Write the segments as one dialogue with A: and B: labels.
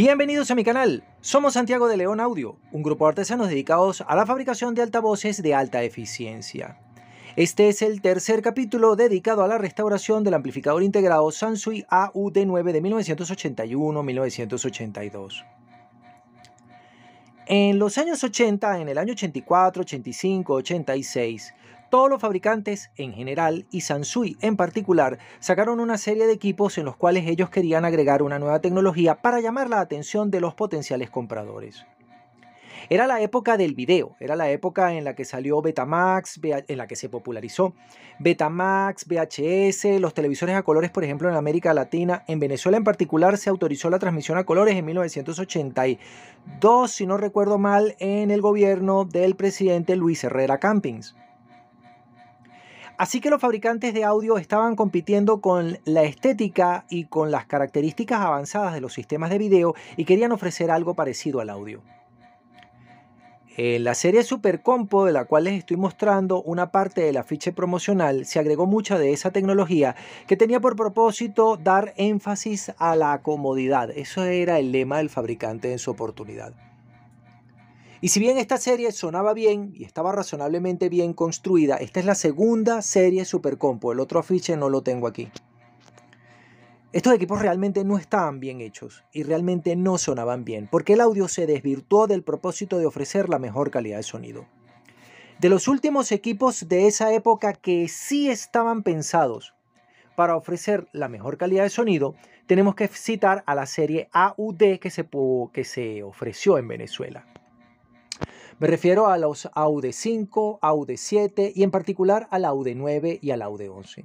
A: Bienvenidos a mi canal, somos Santiago de León Audio, un grupo de artesanos dedicados a la fabricación de altavoces de alta eficiencia. Este es el tercer capítulo dedicado a la restauración del amplificador integrado Sansui AUD9 de 1981-1982. En los años 80, en el año 84, 85, 86, todos los fabricantes en general y Sansui en particular sacaron una serie de equipos en los cuales ellos querían agregar una nueva tecnología para llamar la atención de los potenciales compradores. Era la época del video, era la época en la que salió Betamax, en la que se popularizó Betamax, VHS, los televisores a colores, por ejemplo, en América Latina, en Venezuela en particular se autorizó la transmisión a colores en 1982, si no recuerdo mal, en el gobierno del presidente Luis Herrera Campins. Así que los fabricantes de audio estaban compitiendo con la estética y con las características avanzadas de los sistemas de video y querían ofrecer algo parecido al audio. En eh, la serie compo de la cual les estoy mostrando una parte del afiche promocional, se agregó mucha de esa tecnología que tenía por propósito dar énfasis a la comodidad. Eso era el lema del fabricante en su oportunidad. Y si bien esta serie sonaba bien y estaba razonablemente bien construida, esta es la segunda serie super compo. el otro afiche no lo tengo aquí. Estos equipos realmente no estaban bien hechos y realmente no sonaban bien, porque el audio se desvirtuó del propósito de ofrecer la mejor calidad de sonido. De los últimos equipos de esa época que sí estaban pensados para ofrecer la mejor calidad de sonido, tenemos que citar a la serie AUD que se, que se ofreció en Venezuela. Me refiero a los aud 5, aud 7 y en particular al AUDE 9 y al AUDE 11.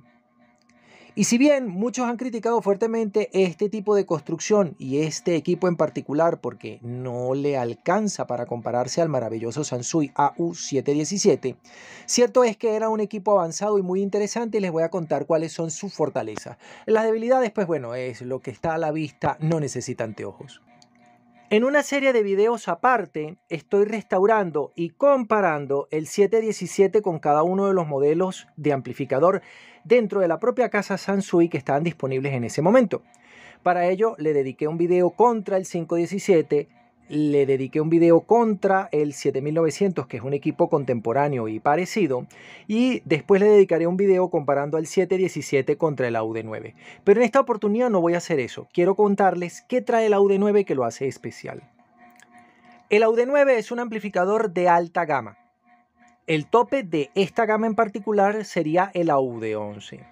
A: Y si bien muchos han criticado fuertemente este tipo de construcción y este equipo en particular porque no le alcanza para compararse al maravilloso Sansui AU717, cierto es que era un equipo avanzado y muy interesante y les voy a contar cuáles son sus fortalezas. Las debilidades, pues bueno, es lo que está a la vista, no necesita anteojos. En una serie de videos aparte, estoy restaurando y comparando el 717 con cada uno de los modelos de amplificador dentro de la propia casa Sansui que estaban disponibles en ese momento. Para ello, le dediqué un video contra el 517 le dediqué un video contra el 7900, que es un equipo contemporáneo y parecido, y después le dedicaré un video comparando al 717 contra el AUD9. Pero en esta oportunidad no voy a hacer eso, quiero contarles qué trae el AUD9 que lo hace especial. El AUD9 es un amplificador de alta gama. El tope de esta gama en particular sería el AUD11.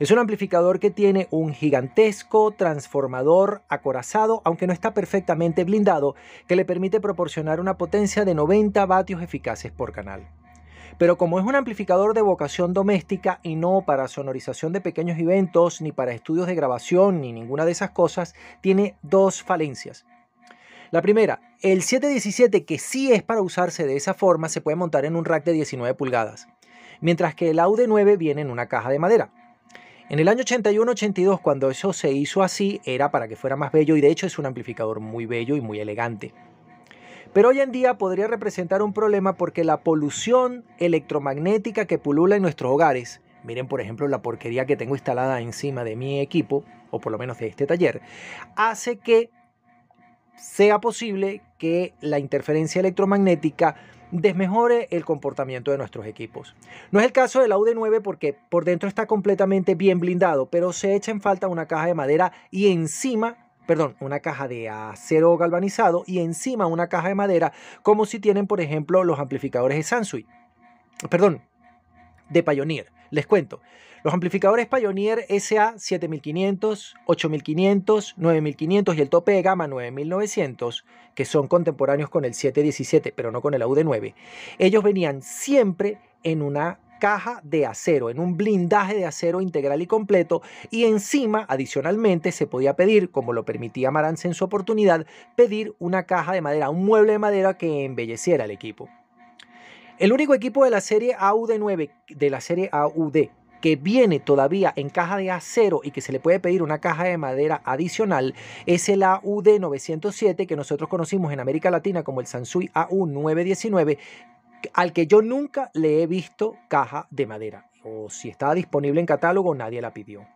A: Es un amplificador que tiene un gigantesco transformador acorazado, aunque no está perfectamente blindado, que le permite proporcionar una potencia de 90 vatios eficaces por canal. Pero como es un amplificador de vocación doméstica y no para sonorización de pequeños eventos, ni para estudios de grabación, ni ninguna de esas cosas, tiene dos falencias. La primera, el 717 que sí es para usarse de esa forma se puede montar en un rack de 19 pulgadas, mientras que el Aude 9 viene en una caja de madera. En el año 81-82, cuando eso se hizo así, era para que fuera más bello y de hecho es un amplificador muy bello y muy elegante. Pero hoy en día podría representar un problema porque la polución electromagnética que pulula en nuestros hogares, miren por ejemplo la porquería que tengo instalada encima de mi equipo, o por lo menos de este taller, hace que sea posible que la interferencia electromagnética desmejore el comportamiento de nuestros equipos. No es el caso la Audi 9 porque por dentro está completamente bien blindado, pero se echa en falta una caja de madera y encima perdón, una caja de acero galvanizado y encima una caja de madera, como si tienen, por ejemplo, los amplificadores de Sansui. Perdón, de Pioneer. Les cuento, los amplificadores Pioneer SA7500, 8500, 9500 y el tope de gama 9900, que son contemporáneos con el 717, pero no con el AUD9, ellos venían siempre en una caja de acero, en un blindaje de acero integral y completo, y encima, adicionalmente, se podía pedir, como lo permitía Marantz en su oportunidad, pedir una caja de madera, un mueble de madera que embelleciera el equipo. El único equipo de la serie AUD9, de la serie AUD que viene todavía en caja de acero y que se le puede pedir una caja de madera adicional es el AUD907 que nosotros conocimos en América Latina como el Sansui AU919 al que yo nunca le he visto caja de madera o si estaba disponible en catálogo nadie la pidió.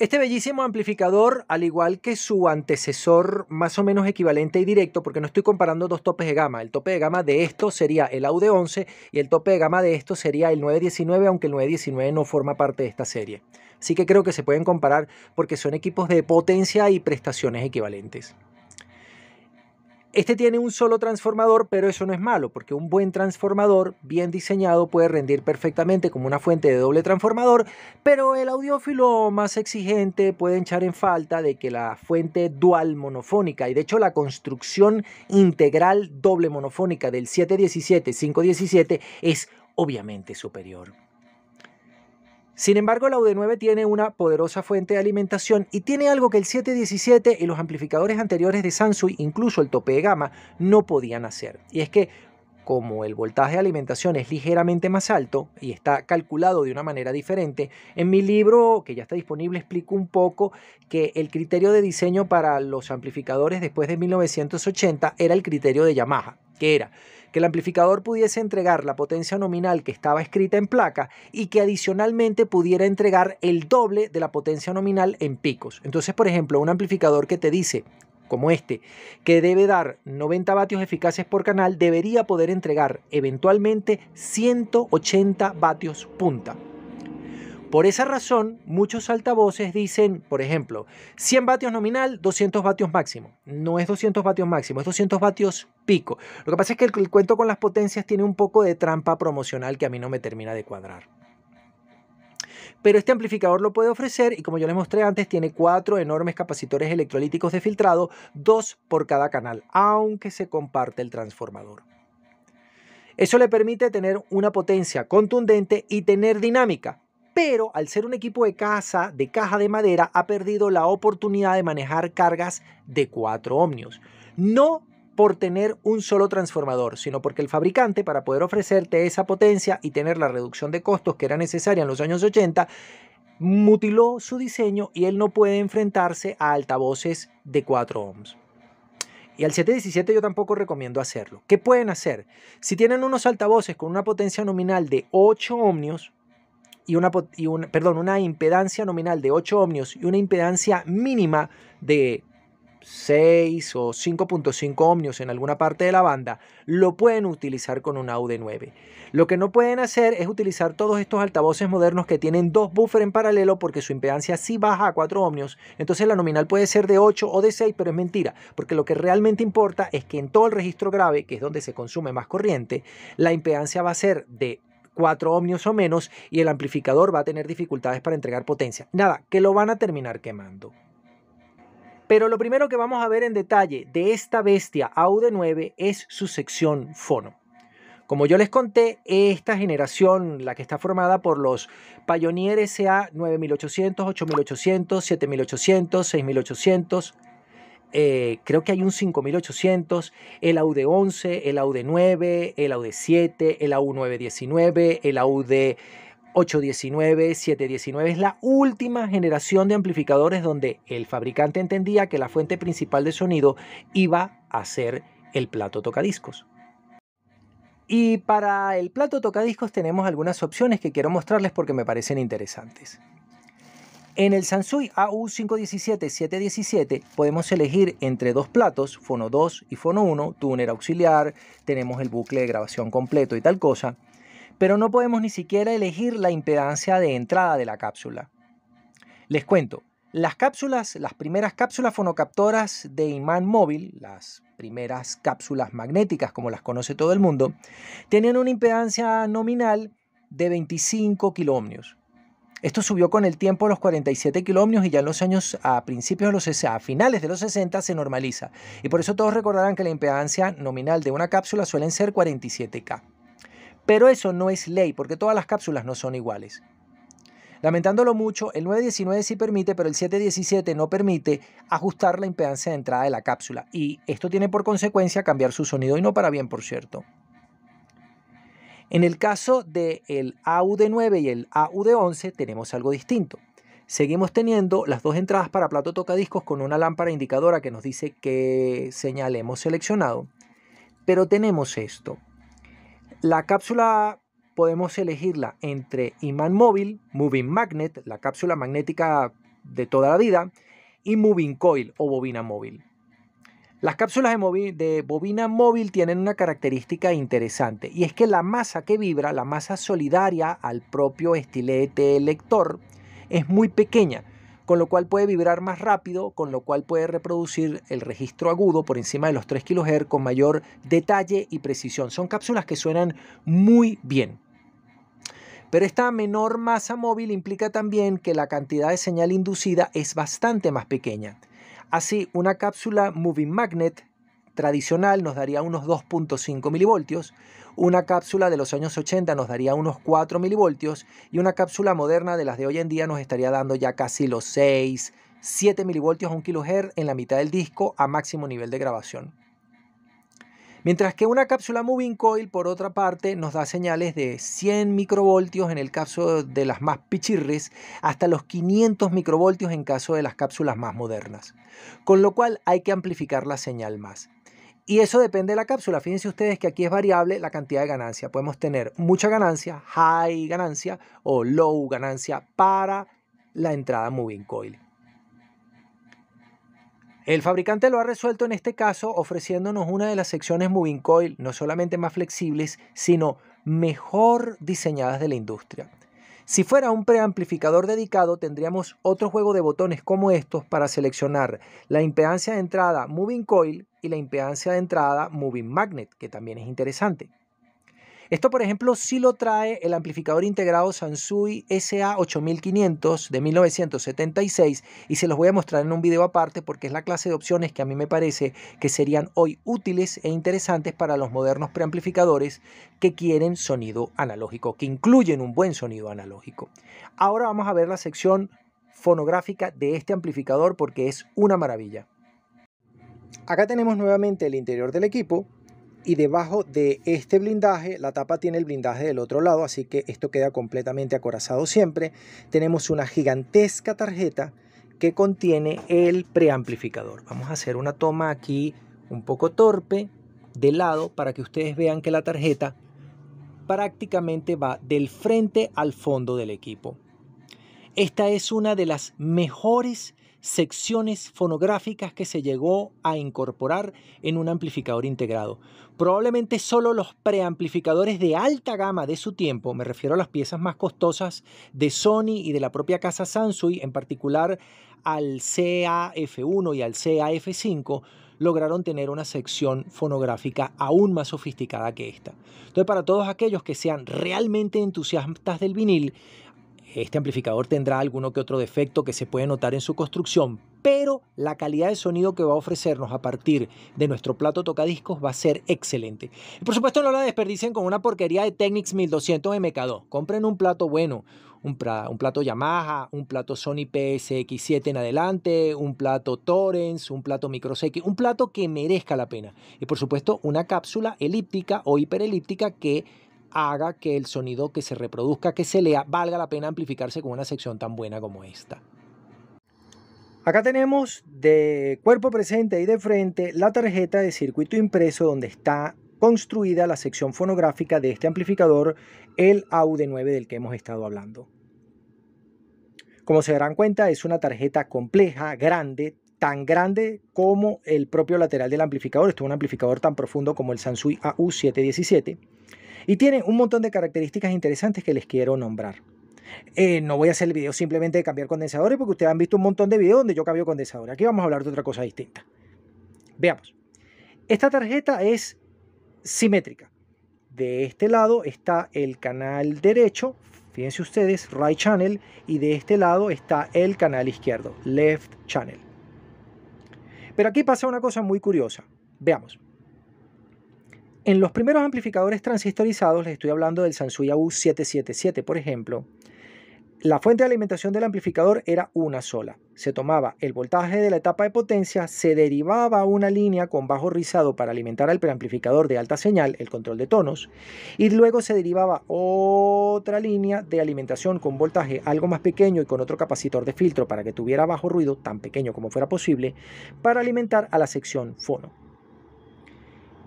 A: Este bellísimo amplificador, al igual que su antecesor más o menos equivalente y directo, porque no estoy comparando dos topes de gama, el tope de gama de esto sería el aud 11 y el tope de gama de esto sería el 919, aunque el 919 no forma parte de esta serie. Así que creo que se pueden comparar porque son equipos de potencia y prestaciones equivalentes. Este tiene un solo transformador, pero eso no es malo, porque un buen transformador bien diseñado puede rendir perfectamente como una fuente de doble transformador, pero el audiófilo más exigente puede echar en falta de que la fuente dual monofónica, y de hecho la construcción integral doble monofónica del 717-517 es obviamente superior. Sin embargo, la UD9 tiene una poderosa fuente de alimentación y tiene algo que el 717 y los amplificadores anteriores de Sansui, incluso el tope de gama, no podían hacer. Y es que como el voltaje de alimentación es ligeramente más alto y está calculado de una manera diferente, en mi libro, que ya está disponible, explico un poco que el criterio de diseño para los amplificadores después de 1980 era el criterio de Yamaha que era que el amplificador pudiese entregar la potencia nominal que estaba escrita en placa y que adicionalmente pudiera entregar el doble de la potencia nominal en picos. Entonces, por ejemplo, un amplificador que te dice como este, que debe dar 90 vatios eficaces por canal, debería poder entregar eventualmente 180 vatios punta. Por esa razón, muchos altavoces dicen, por ejemplo, 100 vatios nominal, 200 vatios máximo. No es 200 vatios máximo, es 200 vatios pico. Lo que pasa es que el, cuento con las potencias tiene un poco de trampa promocional que a mí no me termina de cuadrar pero este amplificador lo puede ofrecer y como yo les mostré antes tiene cuatro enormes capacitores electrolíticos de filtrado, dos por cada canal, aunque se comparte el transformador. Eso le permite tener una potencia contundente y tener dinámica, pero al ser un equipo de casa, de caja de madera, ha perdido la oportunidad de manejar cargas de 4 ohmios. No por tener un solo transformador, sino porque el fabricante, para poder ofrecerte esa potencia y tener la reducción de costos que era necesaria en los años 80, mutiló su diseño y él no puede enfrentarse a altavoces de 4 ohms. Y al 717 yo tampoco recomiendo hacerlo. ¿Qué pueden hacer? Si tienen unos altavoces con una potencia nominal de 8 ohmios, y una, perdón, una impedancia nominal de 8 ohmios y una impedancia mínima de 6 o 5.5 ohmios en alguna parte de la banda, lo pueden utilizar con un aud 9. Lo que no pueden hacer es utilizar todos estos altavoces modernos que tienen dos buffers en paralelo porque su impedancia sí baja a 4 ohmios. Entonces la nominal puede ser de 8 o de 6, pero es mentira, porque lo que realmente importa es que en todo el registro grave, que es donde se consume más corriente, la impedancia va a ser de 4 ohmios o menos y el amplificador va a tener dificultades para entregar potencia. Nada, que lo van a terminar quemando. Pero lo primero que vamos a ver en detalle de esta bestia AUD9 es su sección fono. Como yo les conté, esta generación, la que está formada por los Pioneer SA 9800, 8800, 7800, 6800, eh, creo que hay un 5800, el AUD11, el AUD9, el AUD7, el AU919, el AUD... 819, 719 es la última generación de amplificadores donde el fabricante entendía que la fuente principal de sonido iba a ser el plato tocadiscos. Y para el plato tocadiscos tenemos algunas opciones que quiero mostrarles porque me parecen interesantes. En el Sansui AU517-717 podemos elegir entre dos platos, Fono 2 y Fono 1, túnel auxiliar, tenemos el bucle de grabación completo y tal cosa, pero no podemos ni siquiera elegir la impedancia de entrada de la cápsula. Les cuento, las cápsulas, las primeras cápsulas fonocaptoras de imán móvil, las primeras cápsulas magnéticas como las conoce todo el mundo, tenían una impedancia nominal de 25 kiloohmios. Esto subió con el tiempo a los 47 kilómetros y ya en los años a principios de los a finales de los 60 se normaliza. Y por eso todos recordarán que la impedancia nominal de una cápsula suelen ser 47K. Pero eso no es ley porque todas las cápsulas no son iguales. Lamentándolo mucho, el 919 sí permite, pero el 717 no permite ajustar la impedancia de entrada de la cápsula. Y esto tiene por consecuencia cambiar su sonido y no para bien, por cierto. En el caso del de AUD9 y el AUD11 tenemos algo distinto. Seguimos teniendo las dos entradas para plato tocadiscos con una lámpara indicadora que nos dice qué señal hemos seleccionado. Pero tenemos esto. La cápsula podemos elegirla entre imán móvil, moving magnet, la cápsula magnética de toda la vida, y moving coil o bobina móvil. Las cápsulas de, bobina móvil tienen una característica interesante y es que la masa que vibra, la masa solidaria al propio estilete lector, es muy pequeña, con lo cual puede vibrar más rápido, con lo cual puede reproducir el registro agudo por encima de los 3 kHz con mayor detalle y precisión. Son cápsulas que suenan muy bien. Pero esta menor masa móvil implica también que la cantidad de señal inducida es bastante más pequeña. Así, una cápsula Moving Magnet tradicional nos daría unos 2.5 milivoltios, una cápsula de los años 80 nos daría unos 4 milivoltios y una cápsula moderna de las de hoy en día nos estaría dando ya casi los 6, 7 milivoltios a 1 kilohertz en la mitad del disco a máximo nivel de grabación. Mientras que una cápsula moving coil, por otra parte, nos da señales de 100 microvoltios en el caso de las más pichirres, hasta los 500 microvoltios en caso de las cápsulas más modernas. Con lo cual hay que amplificar la señal más. Y eso depende de la cápsula. Fíjense ustedes que aquí es variable la cantidad de ganancia. Podemos tener mucha ganancia, high ganancia o low ganancia para la entrada moving coil. El fabricante lo ha resuelto en este caso ofreciéndonos una de las secciones Moving Coil no solamente más flexibles, sino mejor diseñadas de la industria. Si fuera un preamplificador dedicado, tendríamos otro juego de botones como estos para seleccionar la impedancia de entrada Moving Coil y la impedancia de entrada Moving Magnet, que también es interesante. Esto, por ejemplo, sí lo trae el amplificador integrado Sansui SA8500 de 1976 y se los voy a mostrar en un video aparte porque es la clase de opciones que a mí me parece que serían hoy útiles e interesantes para los modernos preamplificadores que quieren sonido analógico, que incluyen un buen sonido analógico. Ahora vamos a ver la sección fonográfica de este amplificador porque es una maravilla. Acá tenemos nuevamente el interior del equipo, y debajo de este blindaje, la tapa tiene el blindaje del otro lado, así que esto queda completamente acorazado siempre. Tenemos una gigantesca tarjeta que contiene el preamplificador. Vamos a hacer una toma aquí un poco torpe, de lado, para que ustedes vean que la tarjeta prácticamente va del frente al fondo del equipo. Esta es una de las mejores secciones fonográficas que se llegó a incorporar en un amplificador integrado. Probablemente solo los preamplificadores de alta gama de su tiempo, me refiero a las piezas más costosas de Sony y de la propia casa Sansui, en particular al CAF1 y al CAF5, lograron tener una sección fonográfica aún más sofisticada que esta. Entonces, para todos aquellos que sean realmente entusiastas del vinil, este amplificador tendrá alguno que otro defecto que se puede notar en su construcción, pero la calidad de sonido que va a ofrecernos a partir de nuestro plato tocadiscos va a ser excelente. Y por supuesto no la desperdicien con una porquería de Technics 1200 MK2. Compren un plato bueno, un, plato Yamaha, un plato Sony PSX7 en adelante, un plato Torrens, un plato MicroSX, un plato que merezca la pena. Y por supuesto una cápsula elíptica o hiperelíptica que haga que el sonido que se reproduzca, que se lea, valga la pena amplificarse con una sección tan buena como esta. Acá tenemos de cuerpo presente y de frente la tarjeta de circuito impreso donde está construida la sección fonográfica de este amplificador, el AUD9 del que hemos estado hablando. Como se darán cuenta, es una tarjeta compleja, grande, tan grande como el propio lateral del amplificador. Esto es un amplificador tan profundo como el Sansui AU717. Y tiene un montón de características interesantes que les quiero nombrar. Eh, no voy a hacer el video simplemente de cambiar condensadores porque ustedes han visto un montón de videos donde yo cambio condensadores. Aquí vamos a hablar de otra cosa distinta. Veamos. Esta tarjeta es simétrica. De este lado está el canal derecho, fíjense ustedes, right channel, y de este lado está el canal izquierdo, left channel. Pero aquí pasa una cosa muy curiosa. Veamos. En los primeros amplificadores transistorizados, les estoy hablando del Sansui U777, por ejemplo, la fuente de alimentación del amplificador era una sola. Se tomaba el voltaje de la etapa de potencia, se derivaba una línea con bajo rizado para alimentar al preamplificador de alta señal, el control de tonos, y luego se derivaba otra línea de alimentación con voltaje algo más pequeño y con otro capacitor de filtro para que tuviera bajo ruido, tan pequeño como fuera posible, para alimentar a la sección fono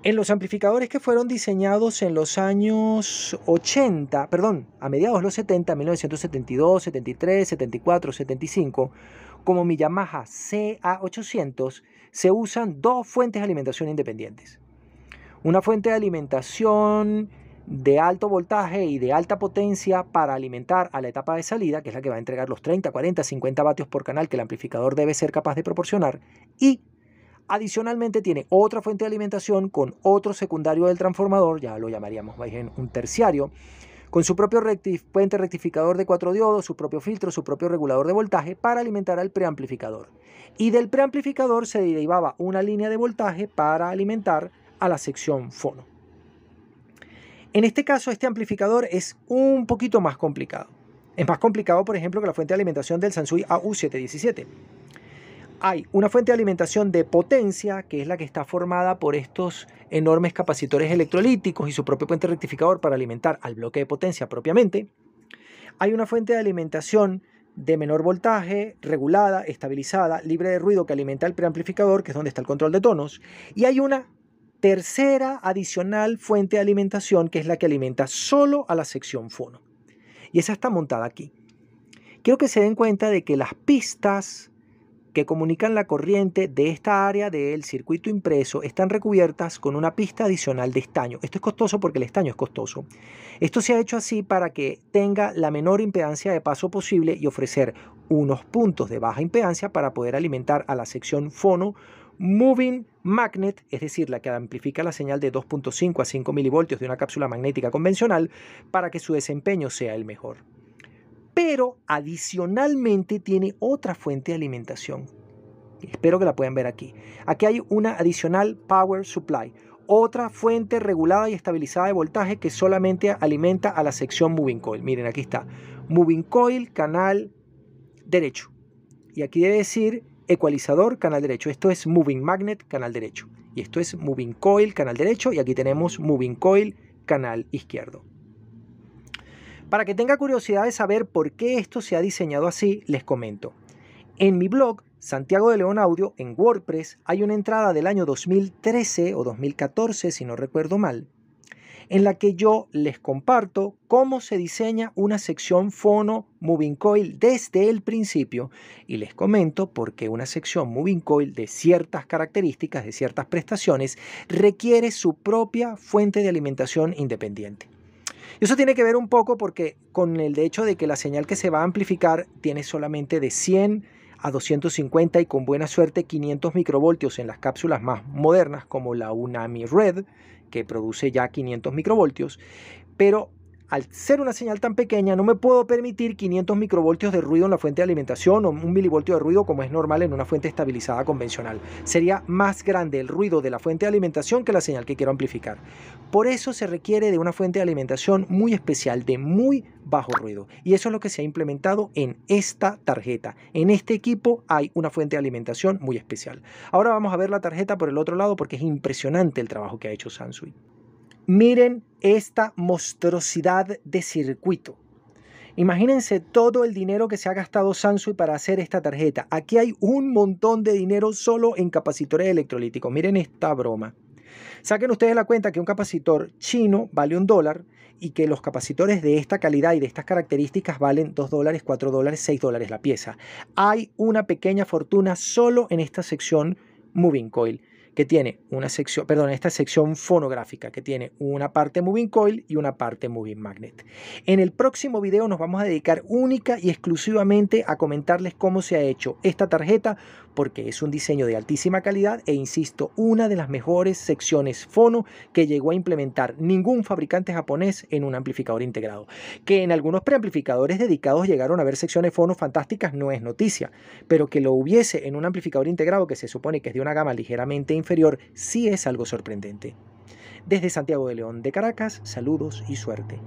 A: en los amplificadores que fueron diseñados en los años 80, perdón, a mediados de los 70, 1972, 73, 74, 75, como mi Yamaha CA800, se usan dos fuentes de alimentación independientes. Una fuente de alimentación de alto voltaje y de alta potencia para alimentar a la etapa de salida, que es la que va a entregar los 30, 40, 50 vatios por canal que el amplificador debe ser capaz de proporcionar, y Adicionalmente tiene otra fuente de alimentación con otro secundario del transformador, ya lo llamaríamos un terciario, con su propio rectif puente rectificador de cuatro diodos, su propio filtro, su propio regulador de voltaje para alimentar al preamplificador. Y del preamplificador se derivaba una línea de voltaje para alimentar a la sección fono. En este caso, este amplificador es un poquito más complicado. Es más complicado, por ejemplo, que la fuente de alimentación del Sansui AU717 hay una fuente de alimentación de potencia, que es la que está formada por estos enormes capacitores electrolíticos y su propio puente rectificador para alimentar al bloque de potencia propiamente. Hay una fuente de alimentación de menor voltaje, regulada, estabilizada, libre de ruido que alimenta el preamplificador, que es donde está el control de tonos. Y hay una tercera adicional fuente de alimentación, que es la que alimenta solo a la sección fono. Y esa está montada aquí. Quiero que se den cuenta de que las pistas que comunican la corriente de esta área del circuito impreso están recubiertas con una pista adicional de estaño. Esto es costoso porque el estaño es costoso. Esto se ha hecho así para que tenga la menor impedancia de paso posible y ofrecer unos puntos de baja impedancia para poder alimentar a la sección fono Moving Magnet, es decir, la que amplifica la señal de 2.5 a 5 milivoltios de una cápsula magnética convencional, para que su desempeño sea el mejor pero adicionalmente tiene otra fuente de alimentación. Espero que la puedan ver aquí. Aquí hay una adicional power supply, otra fuente regulada y estabilizada de voltaje que solamente alimenta a la sección moving coil. Miren, aquí está. Moving coil, canal derecho. Y aquí debe decir ecualizador, canal derecho. Esto es moving magnet, canal derecho. Y esto es moving coil, canal derecho. Y aquí tenemos moving coil, canal izquierdo. Para que tenga curiosidad de saber por qué esto se ha diseñado así, les comento. En mi blog, Santiago de León Audio, en WordPress, hay una entrada del año 2013 o 2014, si no recuerdo mal, en la que yo les comparto cómo se diseña una sección fono Moving Coil desde el principio y les comento por qué una sección Moving Coil de ciertas características, de ciertas prestaciones, requiere su propia fuente de alimentación independiente. Eso tiene que ver un poco porque con el hecho de que la señal que se va a amplificar tiene solamente de 100 a 250 y con buena suerte 500 microvoltios en las cápsulas más modernas como la Unami Red, que produce ya 500 microvoltios, pero al ser una señal tan pequeña, no me puedo permitir 500 microvoltios de ruido en la fuente de alimentación o un milivoltio de ruido como es normal en una fuente estabilizada convencional. Sería más grande el ruido de la fuente de alimentación que la señal que quiero amplificar. Por eso se requiere de una fuente de alimentación muy especial, de muy bajo ruido. Y eso es lo que se ha implementado en esta tarjeta. En este equipo hay una fuente de alimentación muy especial. Ahora vamos a ver la tarjeta por el otro lado porque es impresionante el trabajo que ha hecho Sansui. Miren esta monstruosidad de circuito. Imagínense todo el dinero que se ha gastado Sansui para hacer esta tarjeta. Aquí hay un montón de dinero solo en capacitores electrolíticos. Miren esta broma. Saquen ustedes la cuenta que un capacitor chino vale un dólar y que los capacitores de esta calidad y de estas características valen 2 dólares, 4 dólares, 6 dólares la pieza. Hay una pequeña fortuna solo en esta sección Moving Coil que tiene una sección, perdón, esta sección fonográfica que tiene una parte moving coil y una parte moving magnet. En el próximo video nos vamos a dedicar única y exclusivamente a comentarles cómo se ha hecho esta tarjeta porque es un diseño de altísima calidad e insisto, una de las mejores secciones fono que llegó a implementar ningún fabricante japonés en un amplificador integrado. Que en algunos preamplificadores dedicados llegaron a ver secciones fono fantásticas no es noticia, pero que lo hubiese en un amplificador integrado que se supone que es de una gama ligeramente inferior sí es algo sorprendente. Desde Santiago de León de Caracas, saludos y suerte.